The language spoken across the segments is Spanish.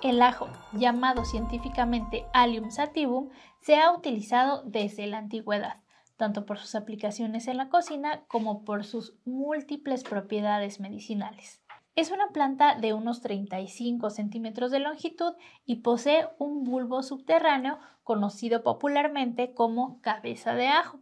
El ajo, llamado científicamente Allium sativum, se ha utilizado desde la antigüedad, tanto por sus aplicaciones en la cocina como por sus múltiples propiedades medicinales. Es una planta de unos 35 centímetros de longitud y posee un bulbo subterráneo conocido popularmente como cabeza de ajo,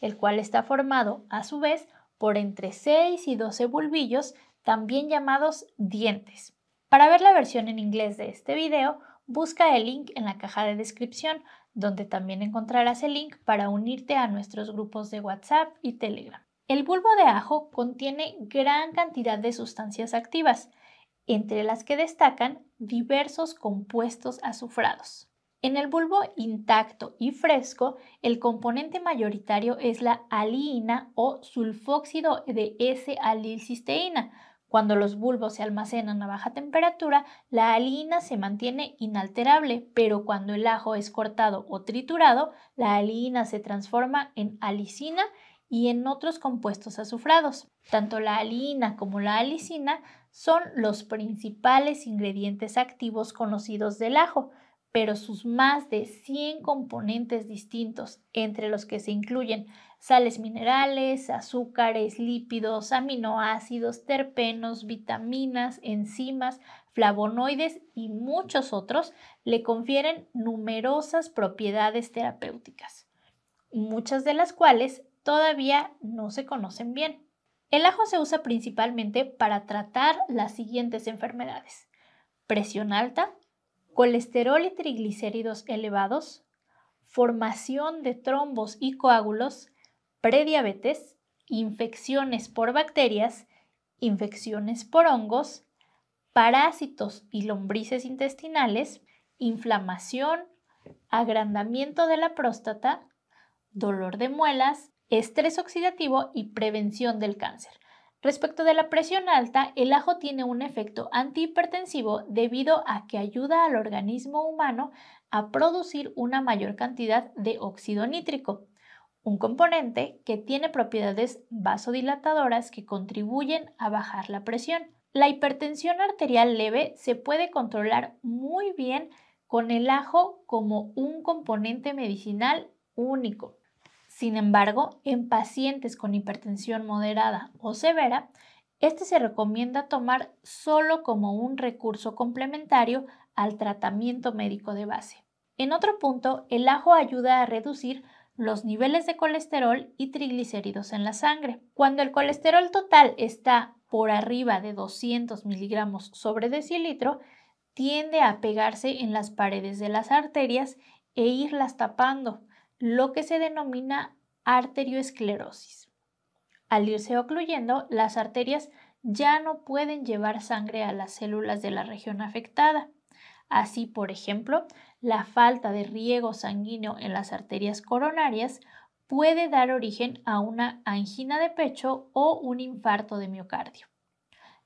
el cual está formado, a su vez, por entre 6 y 12 bulbillos, también llamados dientes. Para ver la versión en inglés de este video, busca el link en la caja de descripción, donde también encontrarás el link para unirte a nuestros grupos de WhatsApp y Telegram. El bulbo de ajo contiene gran cantidad de sustancias activas, entre las que destacan diversos compuestos azufrados. En el bulbo intacto y fresco, el componente mayoritario es la aliina o sulfóxido de S-alilcisteína, cuando los bulbos se almacenan a baja temperatura, la alina se mantiene inalterable, pero cuando el ajo es cortado o triturado, la alina se transforma en alicina y en otros compuestos azufrados. Tanto la aliina como la alicina son los principales ingredientes activos conocidos del ajo, pero sus más de 100 componentes distintos, entre los que se incluyen sales minerales, azúcares, lípidos, aminoácidos, terpenos, vitaminas, enzimas, flavonoides y muchos otros le confieren numerosas propiedades terapéuticas, muchas de las cuales todavía no se conocen bien. El ajo se usa principalmente para tratar las siguientes enfermedades. Presión alta, colesterol y triglicéridos elevados, formación de trombos y coágulos, prediabetes, infecciones por bacterias, infecciones por hongos, parásitos y lombrices intestinales, inflamación, agrandamiento de la próstata, dolor de muelas, estrés oxidativo y prevención del cáncer. Respecto de la presión alta, el ajo tiene un efecto antihipertensivo debido a que ayuda al organismo humano a producir una mayor cantidad de óxido nítrico un componente que tiene propiedades vasodilatadoras que contribuyen a bajar la presión. La hipertensión arterial leve se puede controlar muy bien con el ajo como un componente medicinal único. Sin embargo, en pacientes con hipertensión moderada o severa, este se recomienda tomar solo como un recurso complementario al tratamiento médico de base. En otro punto, el ajo ayuda a reducir los niveles de colesterol y triglicéridos en la sangre. Cuando el colesterol total está por arriba de 200 miligramos sobre decilitro, tiende a pegarse en las paredes de las arterias e irlas tapando, lo que se denomina arterioesclerosis. Al irse ocluyendo, las arterias ya no pueden llevar sangre a las células de la región afectada. Así, por ejemplo, la falta de riego sanguíneo en las arterias coronarias puede dar origen a una angina de pecho o un infarto de miocardio.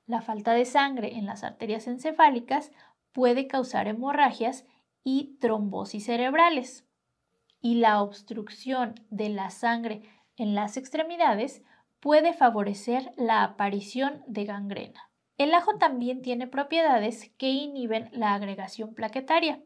La falta de sangre en las arterias encefálicas puede causar hemorragias y trombosis cerebrales. Y la obstrucción de la sangre en las extremidades puede favorecer la aparición de gangrena. El ajo también tiene propiedades que inhiben la agregación plaquetaria,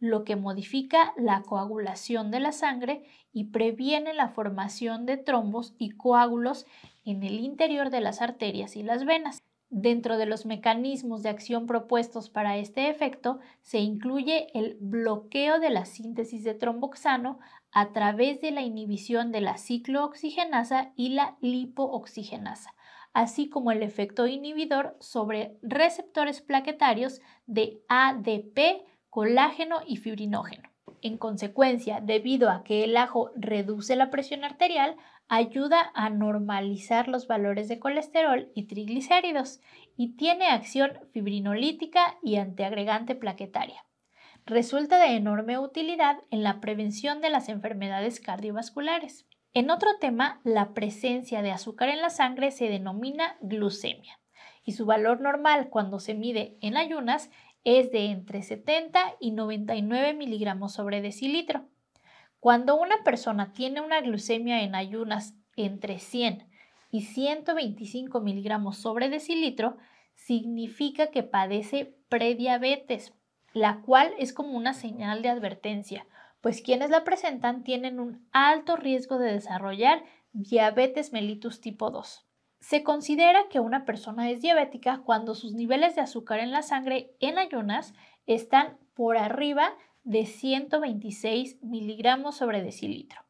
lo que modifica la coagulación de la sangre y previene la formación de trombos y coágulos en el interior de las arterias y las venas. Dentro de los mecanismos de acción propuestos para este efecto se incluye el bloqueo de la síntesis de tromboxano a través de la inhibición de la ciclooxigenasa y la lipooxigenasa así como el efecto inhibidor sobre receptores plaquetarios de ADP, colágeno y fibrinógeno. En consecuencia, debido a que el ajo reduce la presión arterial, ayuda a normalizar los valores de colesterol y triglicéridos y tiene acción fibrinolítica y antiagregante plaquetaria. Resulta de enorme utilidad en la prevención de las enfermedades cardiovasculares. En otro tema, la presencia de azúcar en la sangre se denomina glucemia y su valor normal cuando se mide en ayunas es de entre 70 y 99 miligramos sobre decilitro. Cuando una persona tiene una glucemia en ayunas entre 100 y 125 miligramos sobre decilitro, significa que padece prediabetes, la cual es como una señal de advertencia, pues quienes la presentan tienen un alto riesgo de desarrollar diabetes mellitus tipo 2. Se considera que una persona es diabética cuando sus niveles de azúcar en la sangre en ayunas están por arriba de 126 miligramos sobre decilitro.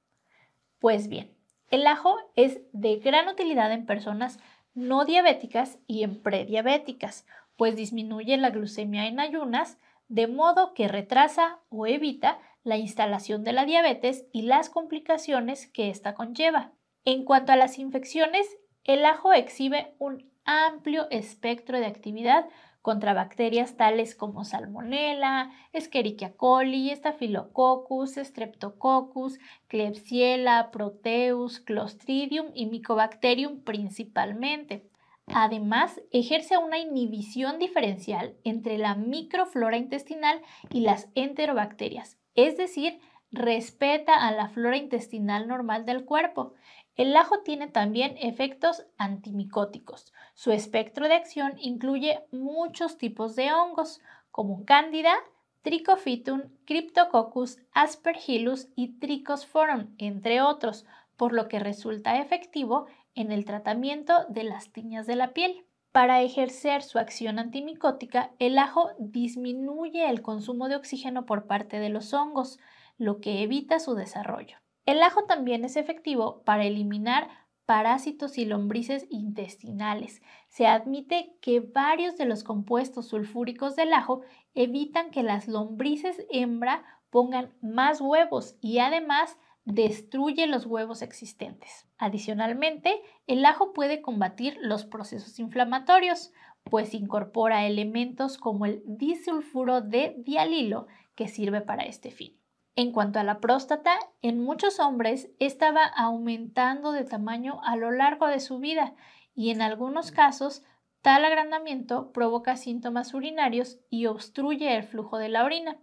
Pues bien, el ajo es de gran utilidad en personas no diabéticas y en prediabéticas, pues disminuye la glucemia en ayunas, de modo que retrasa o evita la instalación de la diabetes y las complicaciones que ésta conlleva. En cuanto a las infecciones, el ajo exhibe un amplio espectro de actividad contra bacterias tales como Salmonella, Escherichia coli, Staphylococcus, Streptococcus, Klebsiella, Proteus, Clostridium y Mycobacterium principalmente. Además, ejerce una inhibición diferencial entre la microflora intestinal y las enterobacterias, es decir, respeta a la flora intestinal normal del cuerpo. El ajo tiene también efectos antimicóticos. Su espectro de acción incluye muchos tipos de hongos, como Candida, Trichophyton, Cryptococcus, Aspergillus y Trichosphorum, entre otros, por lo que resulta efectivo en el tratamiento de las tiñas de la piel. Para ejercer su acción antimicótica, el ajo disminuye el consumo de oxígeno por parte de los hongos, lo que evita su desarrollo. El ajo también es efectivo para eliminar parásitos y lombrices intestinales. Se admite que varios de los compuestos sulfúricos del ajo evitan que las lombrices hembra pongan más huevos y además destruye los huevos existentes. Adicionalmente, el ajo puede combatir los procesos inflamatorios, pues incorpora elementos como el disulfuro de dialilo, que sirve para este fin. En cuanto a la próstata, en muchos hombres estaba aumentando de tamaño a lo largo de su vida y en algunos casos tal agrandamiento provoca síntomas urinarios y obstruye el flujo de la orina.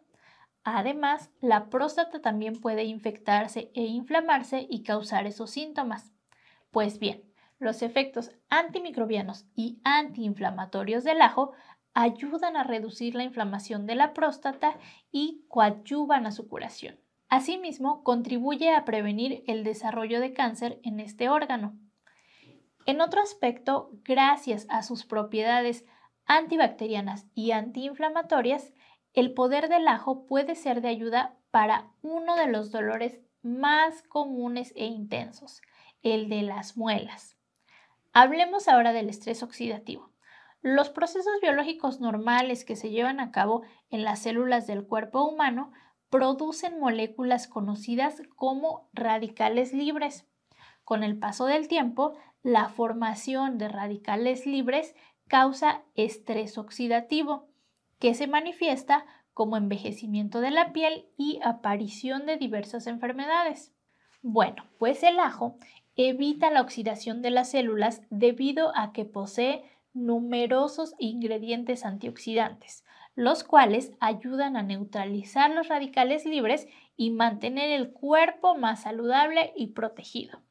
Además, la próstata también puede infectarse e inflamarse y causar esos síntomas. Pues bien, los efectos antimicrobianos y antiinflamatorios del ajo ayudan a reducir la inflamación de la próstata y coadyuvan a su curación. Asimismo, contribuye a prevenir el desarrollo de cáncer en este órgano. En otro aspecto, gracias a sus propiedades antibacterianas y antiinflamatorias, el poder del ajo puede ser de ayuda para uno de los dolores más comunes e intensos, el de las muelas. Hablemos ahora del estrés oxidativo. Los procesos biológicos normales que se llevan a cabo en las células del cuerpo humano producen moléculas conocidas como radicales libres. Con el paso del tiempo, la formación de radicales libres causa estrés oxidativo, que se manifiesta como envejecimiento de la piel y aparición de diversas enfermedades. Bueno, pues el ajo evita la oxidación de las células debido a que posee numerosos ingredientes antioxidantes, los cuales ayudan a neutralizar los radicales libres y mantener el cuerpo más saludable y protegido.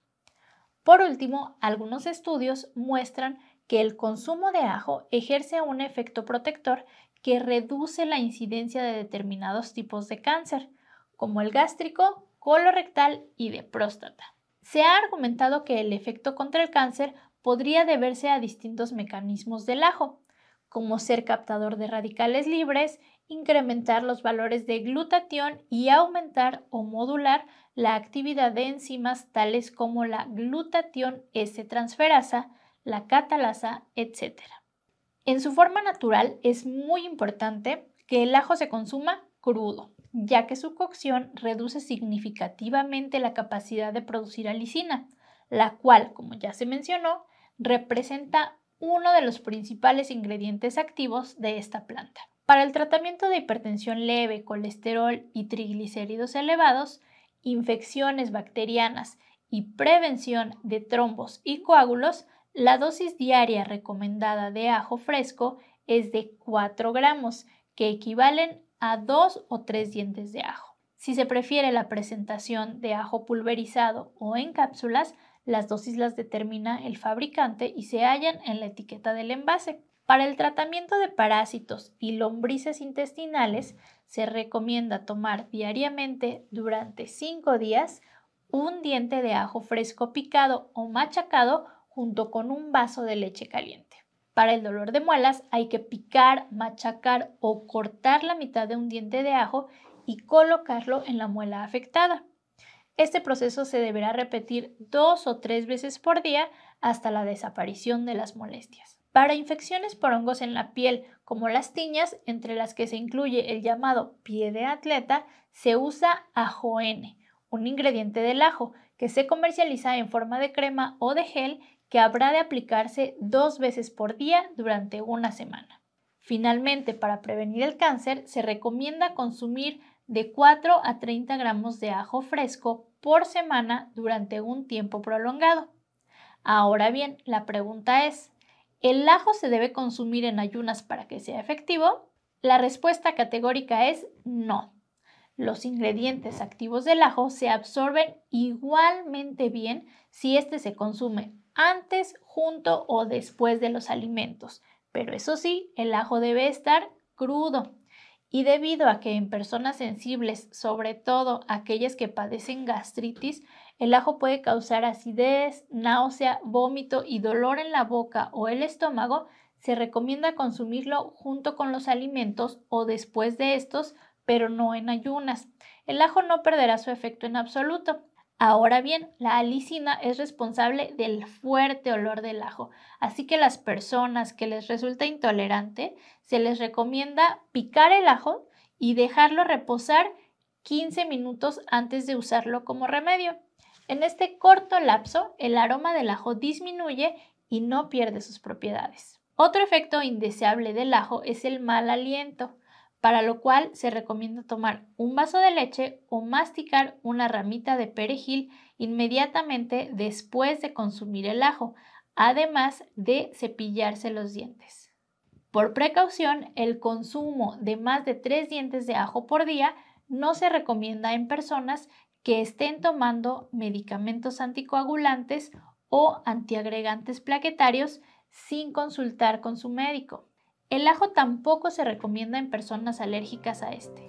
Por último, algunos estudios muestran que el consumo de ajo ejerce un efecto protector que reduce la incidencia de determinados tipos de cáncer, como el gástrico, colorectal y de próstata. Se ha argumentado que el efecto contra el cáncer podría deberse a distintos mecanismos del ajo, como ser captador de radicales libres, incrementar los valores de glutatión y aumentar o modular la actividad de enzimas tales como la glutatión S-transferasa, la catalasa, etc. En su forma natural es muy importante que el ajo se consuma crudo, ya que su cocción reduce significativamente la capacidad de producir alicina, la cual, como ya se mencionó, representa uno de los principales ingredientes activos de esta planta. Para el tratamiento de hipertensión leve, colesterol y triglicéridos elevados, infecciones bacterianas y prevención de trombos y coágulos, la dosis diaria recomendada de ajo fresco es de 4 gramos, que equivalen a 2 o 3 dientes de ajo. Si se prefiere la presentación de ajo pulverizado o en cápsulas, las dosis las determina el fabricante y se hallan en la etiqueta del envase. Para el tratamiento de parásitos y lombrices intestinales, se recomienda tomar diariamente durante 5 días un diente de ajo fresco picado o machacado junto con un vaso de leche caliente. Para el dolor de muelas hay que picar, machacar o cortar la mitad de un diente de ajo y colocarlo en la muela afectada. Este proceso se deberá repetir dos o tres veces por día hasta la desaparición de las molestias. Para infecciones por hongos en la piel, como las tiñas, entre las que se incluye el llamado pie de atleta, se usa ajoene, un ingrediente del ajo, que se comercializa en forma de crema o de gel que habrá de aplicarse dos veces por día durante una semana. Finalmente, para prevenir el cáncer, se recomienda consumir de 4 a 30 gramos de ajo fresco por semana durante un tiempo prolongado. Ahora bien, la pregunta es, ¿el ajo se debe consumir en ayunas para que sea efectivo? La respuesta categórica es no. Los ingredientes activos del ajo se absorben igualmente bien si éste se consume antes, junto o después de los alimentos. Pero eso sí, el ajo debe estar crudo. Y debido a que en personas sensibles, sobre todo aquellas que padecen gastritis, el ajo puede causar acidez, náusea, vómito y dolor en la boca o el estómago, se recomienda consumirlo junto con los alimentos o después de estos, pero no en ayunas. El ajo no perderá su efecto en absoluto. Ahora bien, la alicina es responsable del fuerte olor del ajo, así que las personas que les resulta intolerante se les recomienda picar el ajo y dejarlo reposar 15 minutos antes de usarlo como remedio. En este corto lapso, el aroma del ajo disminuye y no pierde sus propiedades. Otro efecto indeseable del ajo es el mal aliento para lo cual se recomienda tomar un vaso de leche o masticar una ramita de perejil inmediatamente después de consumir el ajo, además de cepillarse los dientes. Por precaución, el consumo de más de tres dientes de ajo por día no se recomienda en personas que estén tomando medicamentos anticoagulantes o antiagregantes plaquetarios sin consultar con su médico. El ajo tampoco se recomienda en personas alérgicas a este.